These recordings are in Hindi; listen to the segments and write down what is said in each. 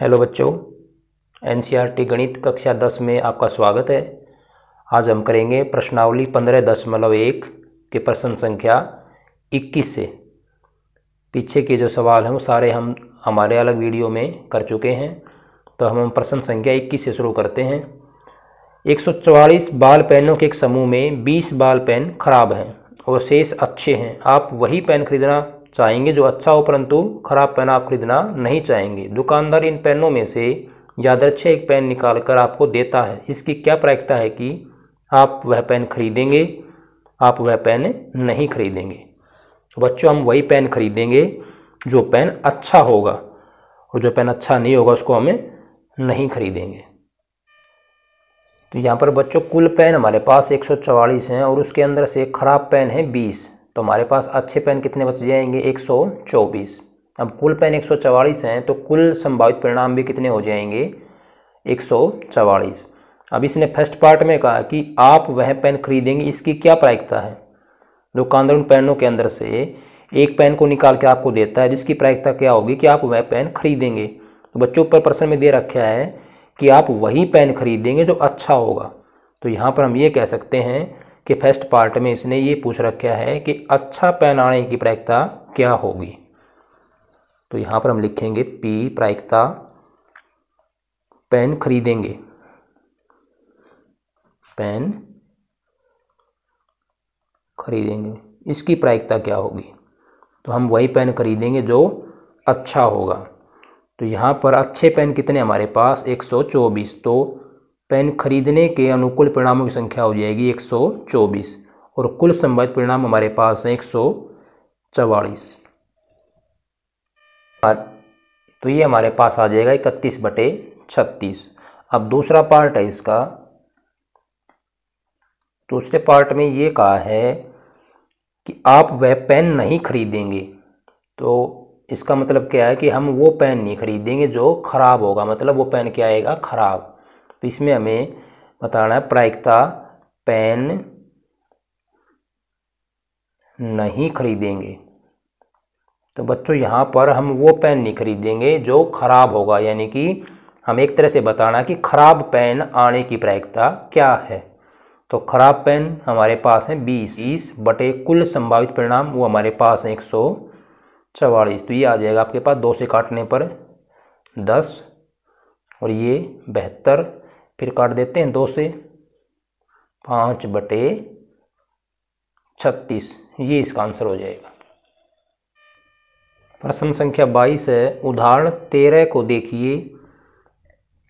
हेलो बच्चों एनसीईआरटी गणित कक्षा दस में आपका स्वागत है आज हम करेंगे प्रश्नावली पंद्रह दशमलव एक के प्रश्न संख्या इक्कीस से पीछे के जो सवाल हैं वो सारे हम हमारे अलग वीडियो में कर चुके हैं तो हम प्रश्न संख्या इक्कीस से शुरू करते हैं एक सौ चवालीस बाल पेनों के एक समूह में बीस बाल पेन खराब हैं और शेष अच्छे हैं आप वही पेन खरीदना चाहेंगे जो अच्छा हो परंतु खराब पेन आप खरीदना नहीं चाहेंगे दुकानदार इन पेनों में से अच्छे एक पेन निकाल कर आपको देता है इसकी क्या प्रायिकता है कि आप वह पेन खरीदेंगे आप वह पेन नहीं खरीदेंगे बच्चों हम वही पेन खरीदेंगे जो पेन अच्छा होगा और जो पेन अच्छा नहीं होगा उसको हमें नहीं खरीदेंगे तो यहाँ पर बच्चों कुल पेन हमारे पास एक हैं और उसके अंदर से ख़राब पेन है बीस तो हमारे पास अच्छे पेन कितने बच जाएंगे एक सौ चौबीस अब कुल पेन एक सौ चवालीस हैं तो कुल संभावित परिणाम भी कितने हो जाएंगे एक सौ चवालीस अब इसने फर्स्ट पार्ट में कहा कि आप वह पेन खरीदेंगे इसकी क्या प्रायिकता है दुकानदार उन पेनों के अंदर से एक पेन को निकाल के आपको देता है जिसकी प्रायिकता क्या होगी कि आप वह पेन खरीदेंगे तो बच्चों पर प्रश्न में दे रखा है कि आप वही पेन खरीदेंगे जो अच्छा होगा तो यहाँ पर हम ये कह सकते हैं के फर्स्ट पार्ट में इसने ये पूछ रखा है कि अच्छा पैनाने की प्रायिकता क्या होगी तो यहाँ पर हम लिखेंगे पी प्रायिकता पेन खरीदेंगे पेन खरीदेंगे इसकी प्रायिकता क्या होगी तो हम वही पेन खरीदेंगे जो अच्छा होगा तो यहाँ पर अच्छे पेन कितने हमारे पास 124 तो पेन खरीदने के अनुकूल परिणामों की संख्या हो जाएगी 124 और कुल संभावित परिणाम हमारे पास हैं एक सौ चवालीस तो ये हमारे पास आ जाएगा इकतीस बटे छत्तीस अब दूसरा पार्ट है इसका दूसरे पार्ट में ये कहा है कि आप वह पेन नहीं खरीदेंगे तो इसका मतलब क्या है कि हम वो पेन नहीं खरीदेंगे जो ख़राब होगा मतलब वो पेन क्या आएगा ख़राब तो इसमें हमें बताना है प्रायिकता पेन नहीं खरीदेंगे तो बच्चों यहाँ पर हम वो पेन नहीं खरीदेंगे जो ख़राब होगा यानी कि हम एक तरह से बताना कि ख़राब पेन आने की प्रायिकता क्या है तो ख़राब पेन हमारे पास है बीस बीस बटे कुल संभावित परिणाम वो हमारे पास हैं एक सौ चवालीस तो ये आ जाएगा आपके पास दो से काटने पर दस और ये बहत्तर फिर काट देते हैं दो से पाँच बटे छत्तीस ये इसका आंसर हो जाएगा प्रश्न संख्या बाईस है उदाहरण तेरह को देखिए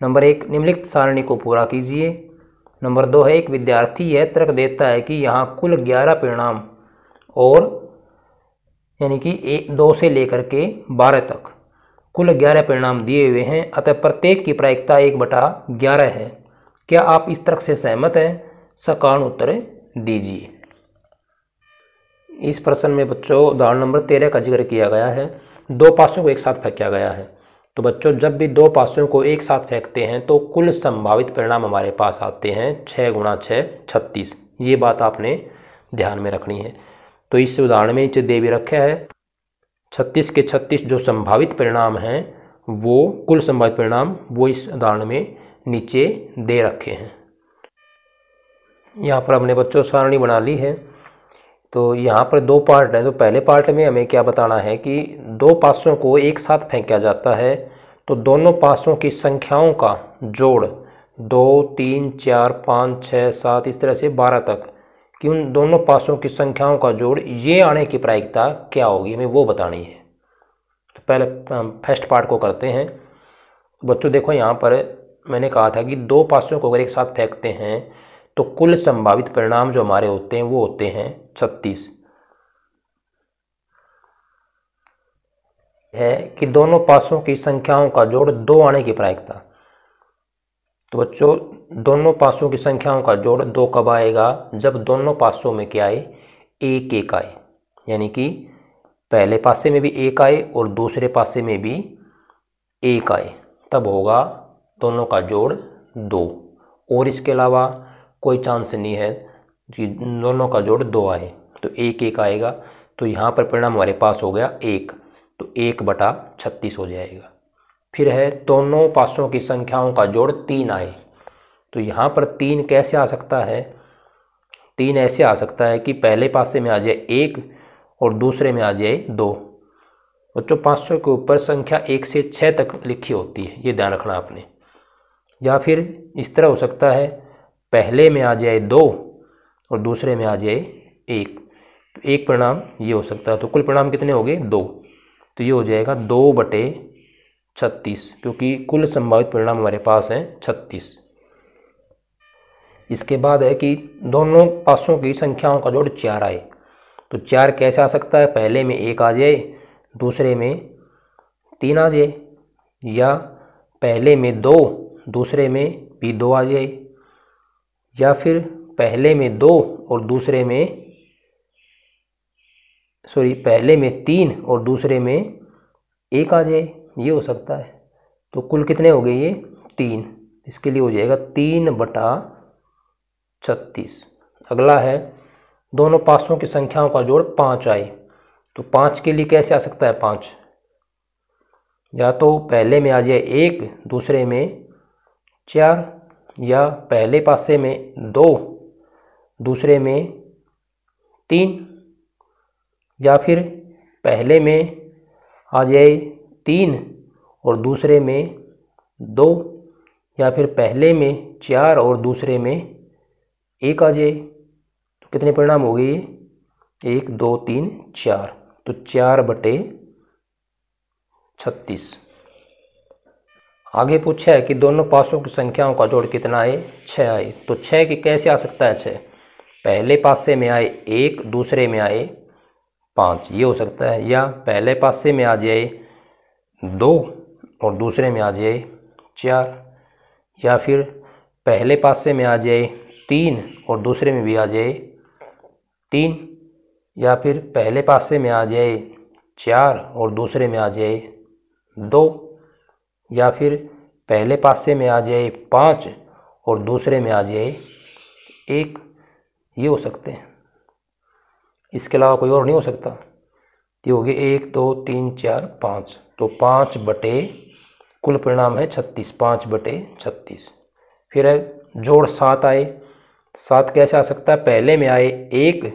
नंबर एक निम्नलिखित सारणी को पूरा कीजिए नंबर दो है एक विद्यार्थी यह तर्क देता है कि यहाँ कुल ग्यारह परिणाम और यानी कि एक दो से लेकर के बारह तक कुल ग्यारह परिणाम दिए हुए हैं अतः प्रत्येक की प्रायिकता एक बटा ग्यारह है क्या आप इस तर्क से सहमत हैं सकारण उत्तर दीजिए इस प्रश्न में बच्चों उदाहरण नंबर तेरह का जिक्र किया गया है दो पासों को एक साथ फेंका गया है तो बच्चों जब भी दो पासों को एक साथ फेंकते हैं तो कुल संभावित परिणाम हमारे पास आते हैं छः गुणा छः छत्तीस ये बात आपने ध्यान में रखनी है तो इस उदाहरण में नीचे दे भी रखा है छत्तीस के छत्तीस जो संभावित परिणाम हैं वो कुल संभावित परिणाम वो इस उदाहरण में नीचे दे रखे हैं यहाँ पर हमने बच्चों सारणी बना ली है तो यहाँ पर दो पार्ट हैं तो पहले पार्ट में हमें क्या बताना है कि दो पासों को एक साथ फेंका जाता है तो दोनों पासों की संख्याओं का जोड़ दो तीन चार पाँच छः सात इस तरह से बारह तक कि उन दोनों पासों की संख्याओं का जोड़ ये आने की प्रायिकता क्या होगी हमें वो बतानी है तो पहले फर्स्ट पार्ट को करते हैं बच्चों देखो यहाँ पर मैंने कहा था कि दो पासों को अगर एक साथ फेंकते हैं तो कुल संभावित परिणाम जो हमारे होते हैं वो होते हैं छत्तीस है कि दोनों पासों की संख्याओं का जोड़ दो आने की प्रायिकता तो बच्चों दोनों पासों की संख्याओं का जोड़ दो कब आएगा जब दोनों पासों में क्या आए एक एक आए यानी कि पहले पासे में भी एक आए और दूसरे पासे में भी एक आए तब होगा दोनों का जोड़ दो और इसके अलावा कोई चांस नहीं है कि दोनों का जोड़ दो आए तो एक एक आएगा तो यहाँ पर परिणाम हमारे पास हो गया एक तो एक बटा छत्तीस हो जाएगा फिर है दोनों पासों की संख्याओं का जोड़ तीन आए तो यहाँ पर तीन कैसे आ सकता है तीन ऐसे आ सकता है कि पहले पासे में आ जाए एक और दूसरे में आ जाए दो बच्चों पाँच सौ के ऊपर संख्या एक से छः तक लिखी होती है ये ध्यान रखना आपने या फिर इस तरह हो सकता है पहले में आ जाए दो और दूसरे में आ जाए एक तो एक परिणाम ये हो सकता है तो कुल परिणाम कितने हो गए दो तो ये हो जाएगा दो बटे छत्तीस क्योंकि कुल संभावित परिणाम हमारे पास हैं छत्तीस इसके बाद है कि दोनों पासों की संख्याओं का जोड़ चार आए तो चार कैसे आ सकता है पहले में एक आ जाए दूसरे में तीन आ जाए या पहले में दो दूसरे में भी दो आ जाए या फिर पहले में दो और दूसरे में सॉरी पहले में तीन और दूसरे में एक आ जाए ये हो सकता है तो कुल कितने हो गए ये तीन इसके लिए हो जाएगा तीन बटा छत्तीस अगला है दोनों पासों की संख्याओं का जोड़ पाँच आए तो पाँच के लिए कैसे आ सकता है पाँच या तो पहले में आ जाए एक दूसरे में चार या पहले पासे में दो दूसरे में तीन या फिर पहले में आ जाए तीन और दूसरे में दो या फिर पहले में चार और दूसरे में एक आ जाए तो कितने परिणाम हो गए ये एक दो तीन चार तो चार बटे छत्तीस आगे पूछा है कि दोनों पासों की संख्याओं का जोड़ कितना है छः आए तो छः की कैसे आ सकता है छः पहले पासे में आए एक दूसरे में आए पाँच ये हो सकता है या पहले पासे में आ जाए दो और दूसरे में आ जाए चार या फिर पहले पासे में आ जाए तीन और दूसरे में भी आ जाए तीन या फिर पहले पासे में आ जाए चार और दूसरे में आ जाए दो या फिर पहले पासे में आ जाए पाँच और दूसरे में आ जाए एक ये हो सकते हैं इसके अलावा कोई और नहीं हो सकता ये हो गए एक दो तीन चार पाँच तो पाँच बटे कुल परिणाम है छत्तीस पाँच बटे छत्तीस फिर है जोड़ सात आए सात कैसे आ सकता है पहले में आए एक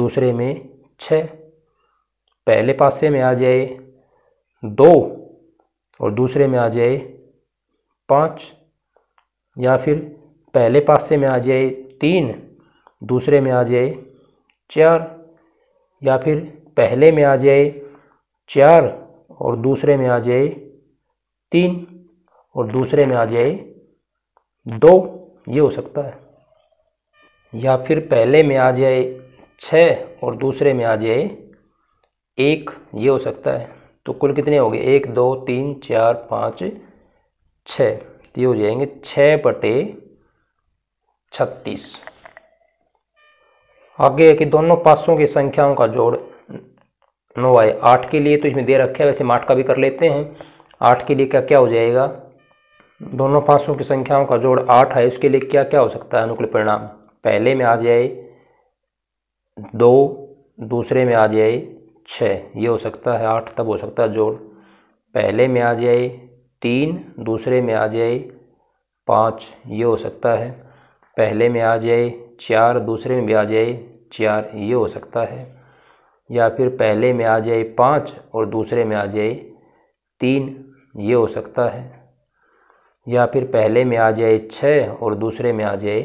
दूसरे में छः पहले पासे में आ जाए दो और दूसरे में आ जाए पाँच या फिर पहले पासे में आ जाए तीन दूसरे में आ जाए चार या फिर पहले में आ जाए चार और दूसरे में आ जाए तीन और दूसरे में आ जाए दो ये हो सकता है या फिर पहले में आ जाए छः और दूसरे में आ जाए एक ये हो सकता है तो कुल कितने हो गए एक दो तीन चार पाँच छ तो ये हो जाएंगे छः बटे छत्तीस आगे कि दोनों पासों की संख्याओं का जोड़ नौ आए आठ के लिए तो इसमें दे रखे है वैसे माठ का भी कर लेते हैं आठ के लिए क्या क्या हो जाएगा दोनों पासों की संख्याओं का जोड़ आठ है उसके लिए क्या क्या हो सकता है अनुकूल परिणाम पहले में आ जाए दो दूसरे में आ जाए छः ये हो सकता है आठ तब हो सकता है जोड़ पहले में आ जाए तीन दूसरे में आ जाए पाँच ये हो सकता है पहले में आ जाए चार दूसरे में भी आ जाए चार ये हो सकता है या फिर पहले में आ जाए पाँच और दूसरे में आ जाए तीन ये हो सकता है या फिर पहले में आ जाए छः और दूसरे में आ जाए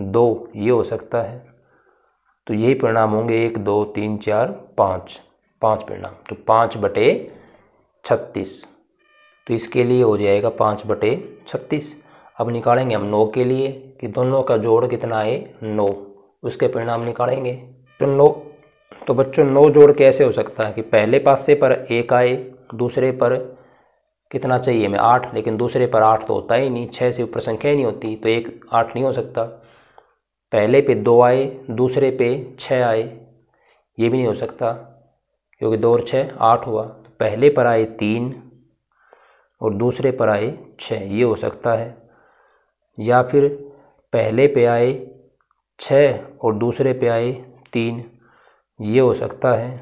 दो ये हो सकता है तो यही परिणाम होंगे एक दो तीन चार पाँच पाँच परिणाम तो पाँच बटे छत्तीस तो इसके लिए हो जाएगा पाँच बटे छत्तीस अब निकालेंगे हम नौ के लिए कि दोनों का जोड़ कितना है नौ उसके परिणाम निकालेंगे तो नौ तो बच्चों नौ जोड़ कैसे हो सकता है कि पहले पासे पर एक आए दूसरे पर कितना चाहिए हमें आठ लेकिन दूसरे पर आठ तो होता ही नहीं छः से ऊपर संख्या ही नहीं होती तो एक आठ नहीं हो सकता पहले पे दो आए दूसरे पे छः आए ये भी नहीं हो सकता क्योंकि दो और छः आठ हुआ तो पहले पर आए तीन और दूसरे पर आए छः ये हो सकता है या फिर पहले पे आए छः और दूसरे पे आए तीन ये हो सकता है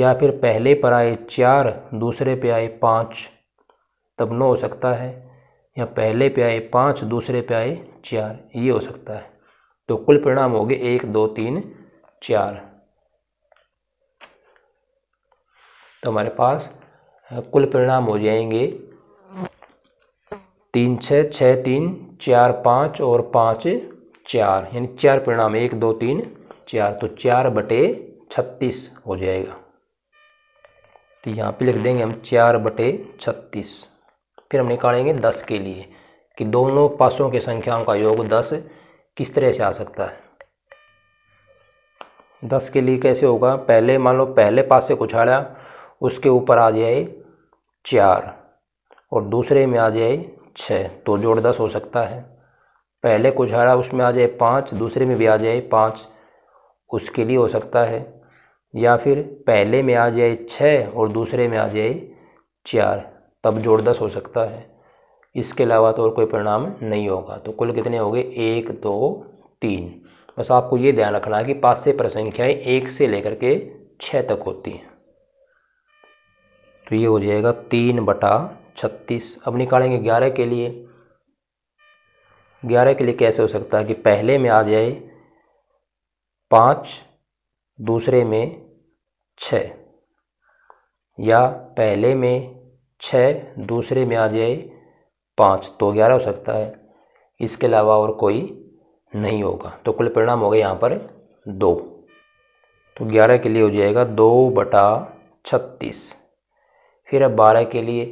या फिर पहले पर आए चार दूसरे पे आए पाँच तब नौ हो सकता है या पहले पे आए पाँच दूसरे पे आए चार ये हो सकता है तो कुल परिणाम हो गए एक दो तीन चार तो हमारे पास कुल परिणाम हो जाएंगे तीन छ छ तीन चार पाँच और पाँच चार यानी चार परिणाम एक दो तीन चार तो चार बटे छत्तीस हो जाएगा तो यहाँ पे लिख देंगे हम चार बटे छत्तीस फिर हम निकालेंगे दस के लिए कि दोनों पासों के संख्याओं का योग दस किस तरह से आ सकता है दस के लिए कैसे होगा पहले मान लो पहले पास से कुछ आया उसके ऊपर आ जाए चार और दूसरे में आ जाए छः तो जोड़ दस हो सकता है पहले कुछ आया उसमें आ जाए पाँच दूसरे में भी आ जाए पाँच उसके लिए हो सकता है या फिर पहले में आ जाए छः और दूसरे में आ जाए चार तब जोड़ दस हो सकता है इसके अलावा तो और कोई परिणाम नहीं होगा तो कुल कितने हो गए एक दो तीन बस आपको ये ध्यान रखना है कि पाँच पर संख्याएँ एक से लेकर के छः तक होती हैं तो ये हो जाएगा तीन बटा छत्तीस अब निकालेंगे ग्यारह के लिए ग्यारह के लिए कैसे हो सकता है कि पहले में आ जाए पाँच दूसरे में छः या पहले में छः दूसरे में आ जाए पाँच तो ग्यारह हो सकता है इसके अलावा और कोई नहीं होगा तो कुल परिणाम हो गया यहाँ पर दो तो ग्यारह के लिए हो जाएगा दो बटा छत्तीस फिर अब बारह के लिए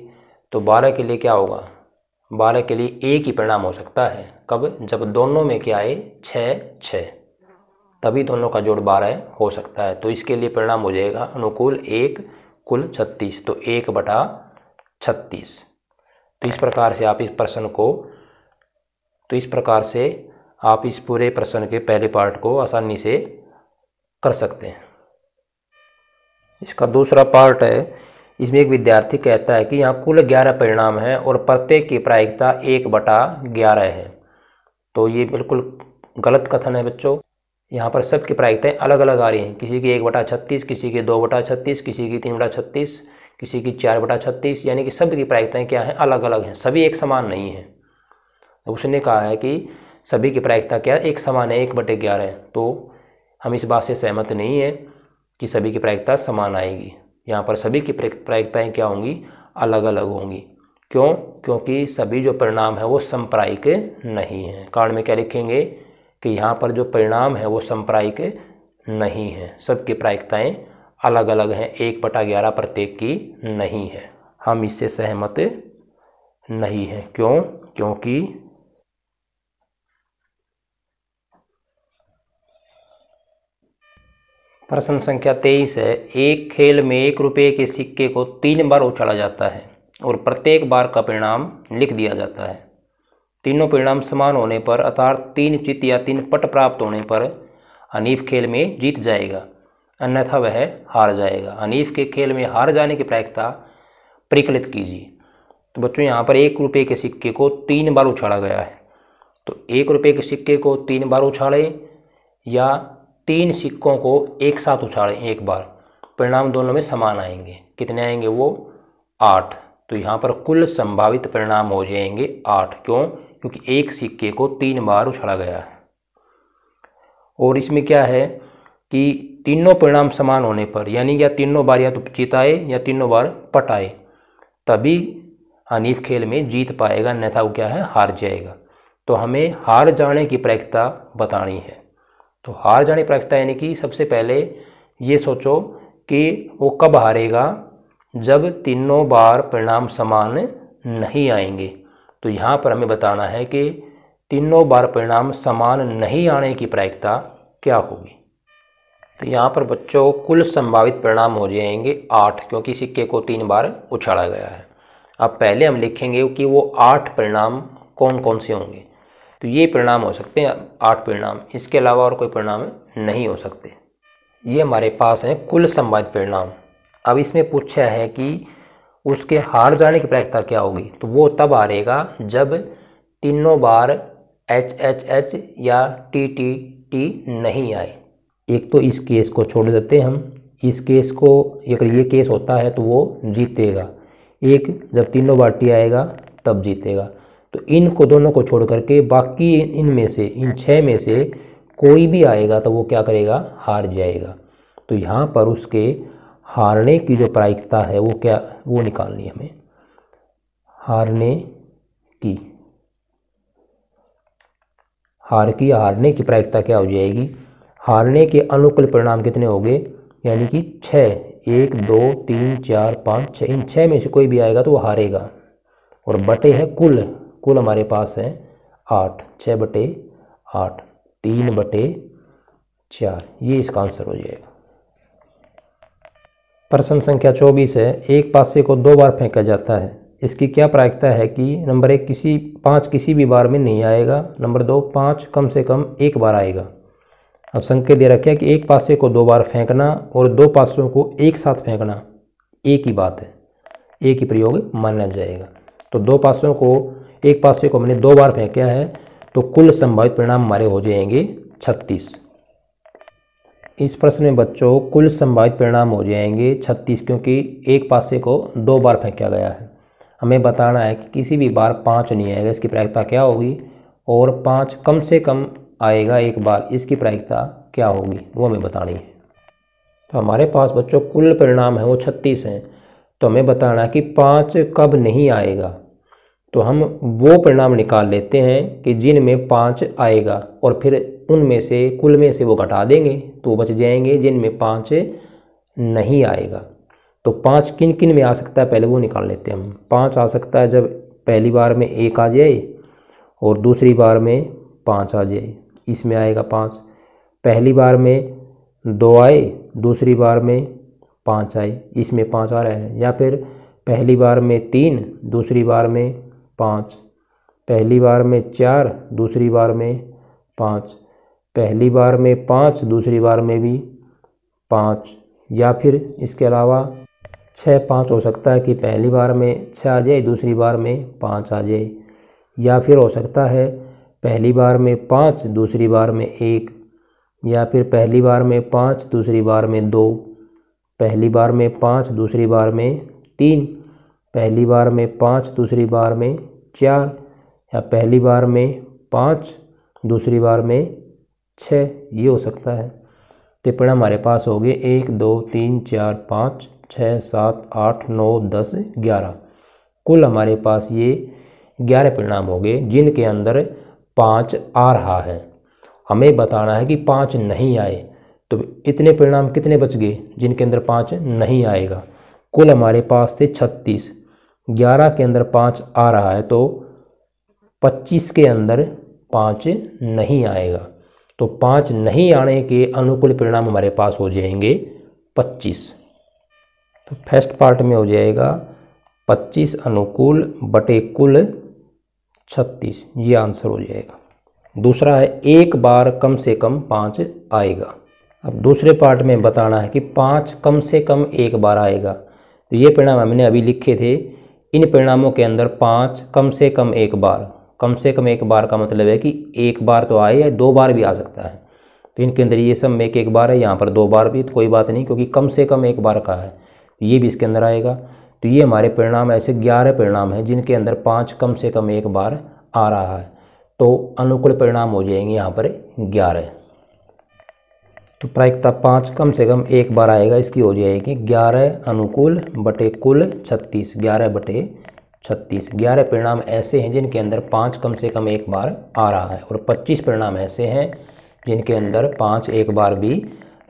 तो बारह के लिए क्या होगा बारह के लिए एक ही परिणाम हो सकता है कब जब दोनों में क्या आए छः छः तभी दोनों का जोड़ बारह हो सकता है तो इसके लिए परिणाम हो जाएगा अनुकूल एक कुल छत्तीस तो एक बटा छत्तीस तो इस प्रकार से आप इस प्रश्न को तो इस प्रकार से आप इस पूरे प्रश्न के पहले पार्ट को आसानी से कर सकते हैं इसका दूसरा पार्ट है इसमें एक विद्यार्थी कहता है कि यहाँ कुल ग्यारह परिणाम हैं और प्रत्येक की प्रायिकता एक बटा ग्यारह है तो ये बिल्कुल गलत कथन है बच्चों यहाँ पर सबकी प्रायिकताएँ अलग अलग आ रही हैं किसी की एक बटा छत्तीस किसी की दो बटा छत्तीस किसी की तीन बटा छत्तीस किसी की चार बटा छत्तीस यानी कि सभी की प्रायिकताएँ क्या हैं अलग अलग हैं सभी एक समान नहीं हैं उसने कहा है कि सभी की प्रायिकता क्या एक समान है एक बटे ग्यारह है तो हम इस बात से सहमत नहीं हैं कि सभी की प्रायिकता समान आएगी यहाँ पर सभी की प्रायिकताएँ क्या होंगी अलग अलग होंगी क्यों क्योंकि सभी जो परिणाम है वो संप्रायिक नहीं हैं कारण में क्या लिखेंगे कि यहाँ पर जो परिणाम है वो संप्रायिक नहीं है सबकी प्रायिकताएँ अलग अलग हैं एक बटा ग्यारह प्रत्येक की नहीं है हम इससे सहमत नहीं हैं क्यों क्योंकि प्रश्न संख्या तेईस है एक खेल में एक रुपये के सिक्के को तीन बार उछाला जाता है और प्रत्येक बार का परिणाम लिख दिया जाता है तीनों परिणाम समान होने पर अर्थात तीन चित या तीन पट प्राप्त होने पर अनीफ खेल में जीत जाएगा अन्यथा वह हार जाएगा अनिफ के खेल में हार जाने की प्रायिकता परिकलित कीजिए तो बच्चों यहाँ पर एक रुपये के सिक्के को तीन बार उछाड़ा गया है तो एक रुपये के सिक्के को तीन बार उछाले या तीन सिक्कों को एक साथ उछाड़ें एक बार परिणाम दोनों में समान आएंगे कितने आएंगे वो आठ तो यहाँ पर कुल संभावित परिणाम हो जाएंगे आठ क्यों क्योंकि एक सिक्के को तीन बार उछाड़ा गया है और इसमें क्या है कि तीनों परिणाम समान होने पर यानी या तीनों बार या तो चिताए या तीनों बार पटाए तभी हनीफ खेल में जीत पाएगा अन्यथा वो क्या है हार जाएगा तो हमें हार जाने की प्रायिकता बतानी है तो हार जाने की प्रायिकता यानी कि सबसे पहले ये सोचो कि वो कब हारेगा जब तीनों बार परिणाम समान नहीं आएंगे तो यहाँ पर हमें बताना है कि तीनों बार परिणाम समान नहीं आने की प्रायिकता क्या होगी तो यहाँ पर बच्चों कुल संभावित परिणाम हो जाएंगे आठ क्योंकि सिक्के को तीन बार उछाड़ा गया है अब पहले हम लिखेंगे कि वो आठ परिणाम कौन कौन से होंगे तो ये परिणाम हो सकते हैं आठ परिणाम इसके अलावा और कोई परिणाम नहीं हो सकते ये हमारे पास हैं कुल संभावित परिणाम अब इसमें पूछा है कि उसके हार जाने की प्रायिकता क्या होगी तो वो तब हारेगा जब तीनों बार एच एच एच या टी टी टी नहीं आए एक तो इस केस को छोड़ देते हैं हम इस केस को अगर ये केस होता है तो वो जीतेगा एक जब तीनों बाटी आएगा तब जीतेगा तो इनको दोनों को छोड़ करके बाकी इन में से इन छः में से कोई भी आएगा तो वो क्या करेगा हार जाएगा तो यहाँ पर उसके हारने की जो प्रायिकता है वो क्या वो निकालनी है हमें हारने की हार की हारने की प्रायिकता क्या हो जाएगी हारने के अनुकूल परिणाम कितने हो गए यानी कि छः एक दो तीन चार पाँच छः इन छः में से कोई भी आएगा तो वो हारेगा और बटे हैं कुल कुल हमारे पास है आठ छः बटे आठ तीन बटे चार ये इसका आंसर हो जाएगा प्रश्न संख्या चौबीस है एक पासे को दो बार फेंका जाता है इसकी क्या प्रायिकता है कि नंबर एक किसी पाँच किसी भी बार में नहीं आएगा नंबर दो पाँच कम से कम एक बार आएगा अब संकेत दे रखे कि एक पासे को दो बार फेंकना और दो पासों को एक साथ फेंकना एक ही बात है एक ही प्रयोग माना जाएगा तो दो पासों को एक पासे को हमने दो बार फेंका है तो कुल संभावित परिणाम हमारे हो जाएंगे छत्तीस इस प्रश्न में बच्चों कुल संभावित परिणाम हो जाएंगे छत्तीस क्योंकि एक पासे को दो बार फेंका गया है हमें बताना है कि किसी भी बार पाँच नहीं आएगा इसकी प्रायिकता क्या होगी और पाँच कम से कम आएगा एक बार इसकी प्रायिकता क्या होगी वो हमें बतानी है तो हमारे पास बच्चों कुल परिणाम है वो छत्तीस हैं तो हमें बताना है कि पाँच कब नहीं आएगा तो हम वो परिणाम निकाल लेते हैं कि जिनमें पाँच आएगा और फिर उनमें से कुल में से वो घटा देंगे तो बच जाएंगे जिनमें पाँच नहीं आएगा तो पाँच किन किन में आ सकता है पहले वो निकाल लेते हैं हम पाँच आ सकता है जब पहली बार में एक आ जाए और दूसरी बार में पाँच आ जाए इसमें आएगा पाँच पहली बार में दो आए दूसरी बार में पाँच आए इसमें पाँच आ रहे हैं या फिर पहली बार में तीन दूसरी बार में पाँच पहली बार में चार दूसरी बार में पाँच पहली बार में पाँच दूसरी बार में भी पाँच या फिर इसके अलावा छः पाँच हो सकता है कि पहली बार में छः आ जाए दूसरी बार में पाँच आ जाए या फिर हो सकता है पहली बार में पाँच दूसरी बार में एक या फिर पहली बार में पाँच दूसरी बार में दो पहली बार में पाँच दूसरी बार में तीन पहली बार में पाँच दूसरी बार में चार या पहली बार में पाँच दूसरी बार में छः ये हो सकता है टिप्पणा हमारे पास हो गए एक दो तीन चार पाँच छः सात आठ नौ दस ग्यारह कुल हमारे पास ये ग्यारह परिणाम हो गए जिनके अंदर पाँच आ रहा है हमें बताना है कि पाँच नहीं आए तो इतने परिणाम कितने बच गए जिनके अंदर पाँच नहीं आएगा कुल हमारे पास थे छत्तीस ग्यारह के अंदर पाँच आ रहा है तो पच्चीस के अंदर पाँच नहीं आएगा तो पाँच नहीं आने के अनुकूल परिणाम हमारे पास हो जाएंगे पच्चीस तो फर्स्ट पार्ट में हो जाएगा पच्चीस अनुकूल बटे कुल छत्तीस ये आंसर हो जाएगा दूसरा है एक बार कम से कम पाँच आएगा अब दूसरे पार्ट में बताना है कि पाँच कम से कम एक बार आएगा तो ये परिणाम हमने अभी लिखे थे इन परिणामों के अंदर पाँच कम से कम एक बार कम से कम एक बार का मतलब है कि एक बार तो आए या दो बार भी आ सकता है तो इनके अंदर ये सब एक एक बार है यहाँ पर दो बार भी तो कोई बात नहीं क्योंकि कम से कम एक बार का है ये भी इसके अंदर आएगा तो ये हमारे परिणाम ऐसे ग्यारह परिणाम हैं जिनके अंदर पाँच कम से कम एक बार आ रहा है तो अनुकूल परिणाम हो जाएंगे यहाँ पर ग्यारह तो प्रायिकता पाँच कम से कम एक बार आएगा इसकी हो जाएगी ग्यारह अनुकूल बटे कुल छत्तीस ग्यारह बटे छत्तीस ग्यारह परिणाम ऐसे हैं जिनके अंदर पाँच कम से कम एक बार आ रहा है और पच्चीस परिणाम ऐसे हैं जिनके अंदर पाँच एक बार भी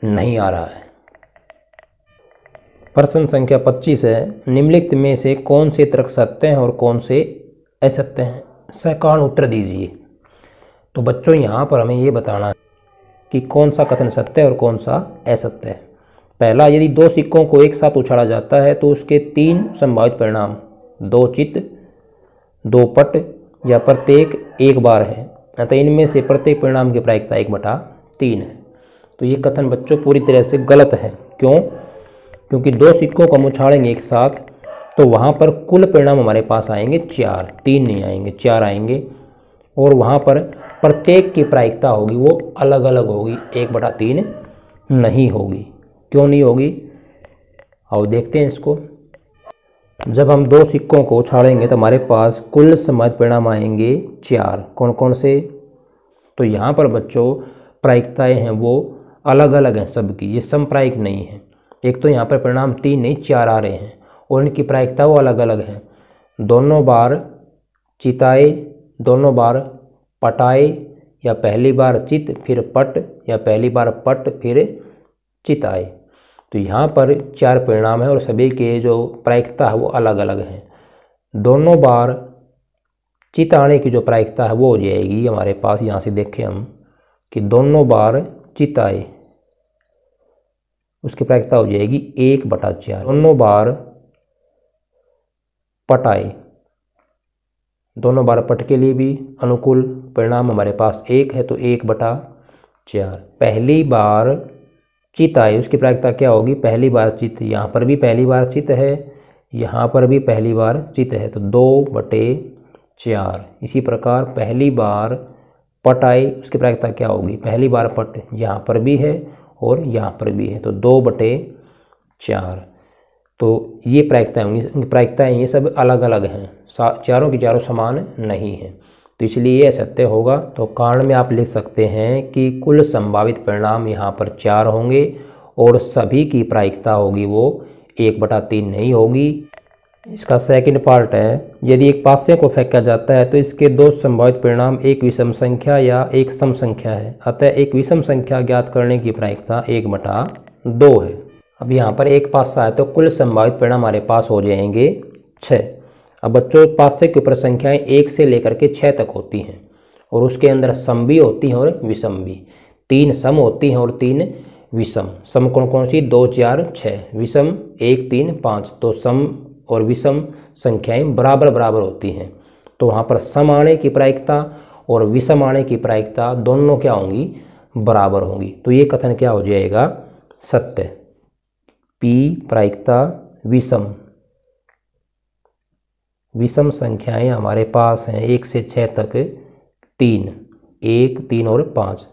नहीं आ रहा है प्रश्न संख्या 25 है निम्नलिखित में से कौन से तर्क सत्य हैं और कौन से असत्य हैं सकारण उत्तर दीजिए तो बच्चों यहाँ पर हमें ये बताना है कि कौन सा कथन सत्य है और कौन सा असत्य है पहला यदि दो सिक्कों को एक साथ उछाड़ा जाता है तो उसके तीन संभावित परिणाम दो चित्त दो पट या प्रत्येक एक बार है अतः इनमें से प्रत्येक परिणाम की प्रायिकता एक बटा तीन है तो ये कथन बच्चों पूरी तरह से गलत है क्यों क्योंकि दो सिक्कों को हम उछाड़ेंगे एक साथ तो वहाँ पर कुल परिणाम हमारे पास आएंगे चार तीन नहीं आएंगे चार आएंगे और वहाँ पर प्रत्येक की प्रायिकता होगी वो अलग अलग होगी एक बटा तीन नहीं होगी क्यों नहीं होगी और देखते हैं इसको जब हम दो सिक्कों को उछाड़ेंगे तो हमारे पास कुल समाज परिणाम आएंगे चार कौन कौन से तो यहाँ पर बच्चों प्रायिकताएँ हैं वो अलग अलग हैं सबकी ये सम्प्रायिक नहीं है एक तो यहाँ पर परिणाम तीन नहीं चार आ रहे हैं और इनकी प्रायिकता वो अलग अलग है दोनों बार चिताए दोनों बार पटाए या पहली बार चित फिर पट या पहली बार पट फिर चिताए तो यहाँ पर चार परिणाम हैं और सभी के जो प्रायिकता है वो अलग अलग हैं दोनों बार चिताने की जो प्रायिकता है वो हो जाएगी हमारे पास यहाँ से देखें हम कि दोनों बार चिताए उसकी प्रायिकता हो जाएगी एक बटा चार दोनों बार पट आए दोनों बार पट के लिए भी अनुकूल परिणाम हमारे पास एक है तो एक बटा चार पहली बार चित आए उसकी प्रायिकता क्या होगी पहली बार चित यहाँ पर भी पहली बार चित है यहाँ पर भी पहली बार चित है तो दो बटे चार इसी प्रकार पहली बार पट आए उसकी प्रायिकता क्या होगी पहली बार पट यहाँ पर भी है और यहाँ पर भी है तो दो बटे चार तो ये प्रायिकताएँ उनकी प्रायिकताएँ ये सब अलग अलग हैं चारों की चारों समान नहीं हैं तो इसलिए ये सत्य होगा तो कारण में आप लिख सकते हैं कि कुल संभावित परिणाम यहाँ पर चार होंगे और सभी की प्रायिकता होगी वो एक बटा तीन नहीं होगी इसका सेकंड पार्ट है यदि एक पास्य को फेंका जाता है तो इसके दो संभावित परिणाम एक विषम संख्या या एक सम संख्या है अतः एक विषम संख्या ज्ञात करने की प्रायिकता एक बटा दो है अब यहाँ पर एक पासा है तो कुल संभावित परिणाम हमारे पास हो जाएंगे छः अब बच्चों पासे के ऊपर संख्याएँ एक से लेकर के छः तक होती हैं और उसके अंदर सम भी होती हैं और विषम भी तीन सम होती हैं और तीन विषम सम कौन कौन सी दो चार छः विषम एक तीन पाँच तो सम और विषम संख्याएं बराबर बराबर होती हैं तो वहाँ पर सम आने की प्रायिकता और विषम आने की प्रायिकता दोनों क्या होंगी बराबर होंगी तो ये कथन क्या हो जाएगा सत्य पी प्रायिकता विषम विषम संख्याएं हमारे पास हैं एक से छः तक तीन एक तीन और पाँच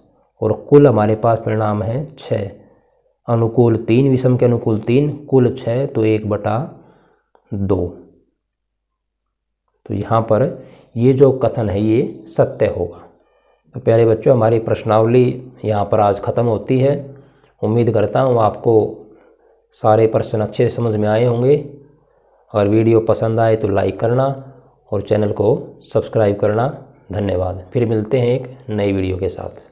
और कुल हमारे पास परिणाम है छः अनुकूल तीन विषम के अनुकूल तीन कुल छः तो एक बटा दो तो यहाँ पर ये जो कथन है ये सत्य होगा तो प्यारे बच्चों हमारी प्रश्नावली यहाँ पर आज ख़त्म होती है उम्मीद करता हूँ आपको सारे प्रश्न अच्छे समझ में आए होंगे और वीडियो पसंद आए तो लाइक करना और चैनल को सब्सक्राइब करना धन्यवाद फिर मिलते हैं एक नई वीडियो के साथ